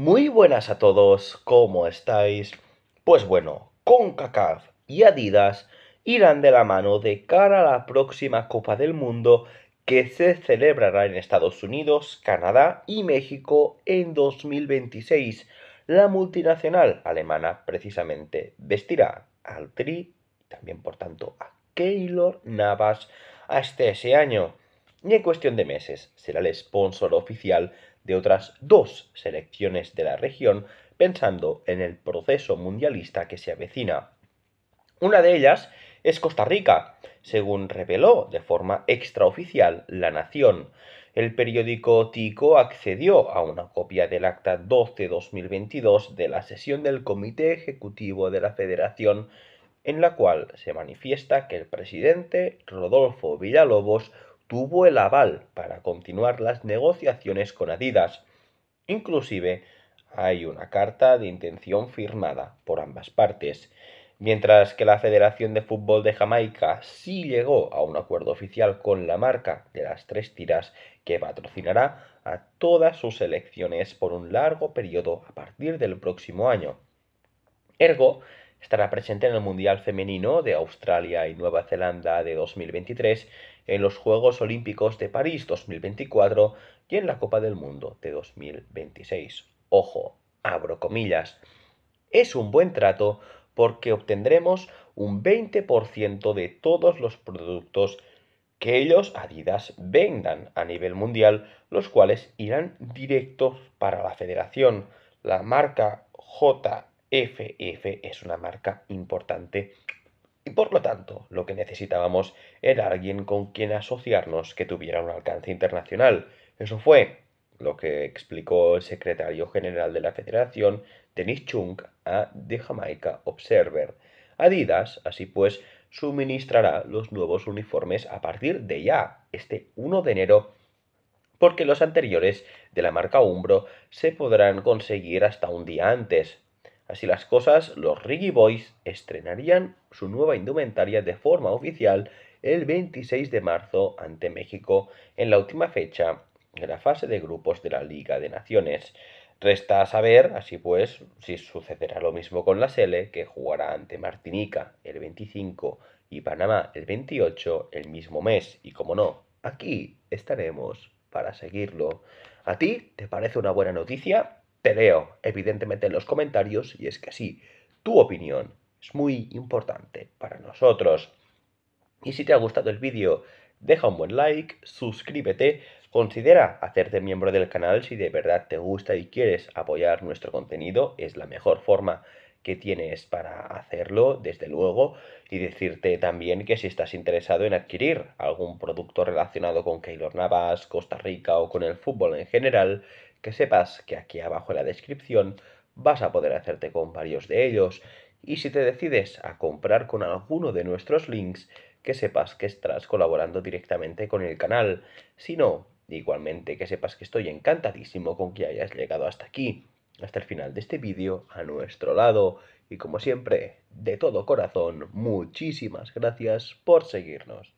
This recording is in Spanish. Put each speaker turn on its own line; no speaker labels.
Muy buenas a todos, ¿cómo estáis? Pues bueno, CONCACAF y Adidas irán de la mano de cara a la próxima Copa del Mundo que se celebrará en Estados Unidos, Canadá y México en 2026. La multinacional alemana precisamente vestirá al Tri y también por tanto a Keylor Navas hasta ese año y en cuestión de meses será el sponsor oficial de otras dos selecciones de la región pensando en el proceso mundialista que se avecina. Una de ellas es Costa Rica, según reveló de forma extraoficial La Nación. El periódico Tico accedió a una copia del acta 12-2022 de la sesión del Comité Ejecutivo de la Federación, en la cual se manifiesta que el presidente Rodolfo Villalobos tuvo el aval para continuar las negociaciones con Adidas. Inclusive hay una carta de intención firmada por ambas partes. Mientras que la Federación de Fútbol de Jamaica sí llegó a un acuerdo oficial con la marca de las tres tiras que patrocinará a todas sus selecciones por un largo periodo a partir del próximo año. Ergo, estará presente en el Mundial Femenino de Australia y Nueva Zelanda de 2023, en los Juegos Olímpicos de París 2024 y en la Copa del Mundo de 2026. Ojo, abro comillas. Es un buen trato porque obtendremos un 20% de todos los productos que ellos, Adidas, vendan a nivel mundial, los cuales irán directos para la federación. La marca J FF es una marca importante y por lo tanto lo que necesitábamos era alguien con quien asociarnos que tuviera un alcance internacional. Eso fue lo que explicó el secretario general de la federación, Denis Chung, a The Jamaica Observer. Adidas, así pues, suministrará los nuevos uniformes a partir de ya, este 1 de enero, porque los anteriores de la marca Umbro se podrán conseguir hasta un día antes, Así las cosas, los Riggy Boys estrenarían su nueva indumentaria de forma oficial el 26 de marzo ante México en la última fecha de la fase de grupos de la Liga de Naciones. Resta saber, así pues, si sucederá lo mismo con la Sele, que jugará ante Martinica el 25 y Panamá el 28 el mismo mes. Y como no, aquí estaremos para seguirlo. ¿A ti te parece una buena noticia? leo, evidentemente, en los comentarios y es que sí, tu opinión es muy importante para nosotros. Y si te ha gustado el vídeo, deja un buen like, suscríbete, considera hacerte miembro del canal si de verdad te gusta y quieres apoyar nuestro contenido, es la mejor forma que tienes para hacerlo, desde luego, y decirte también que si estás interesado en adquirir algún producto relacionado con Keylor Navas, Costa Rica o con el fútbol en general, que sepas que aquí abajo en la descripción vas a poder hacerte con varios de ellos y si te decides a comprar con alguno de nuestros links, que sepas que estás colaborando directamente con el canal. Si no, igualmente que sepas que estoy encantadísimo con que hayas llegado hasta aquí, hasta el final de este vídeo, a nuestro lado. Y como siempre, de todo corazón, muchísimas gracias por seguirnos.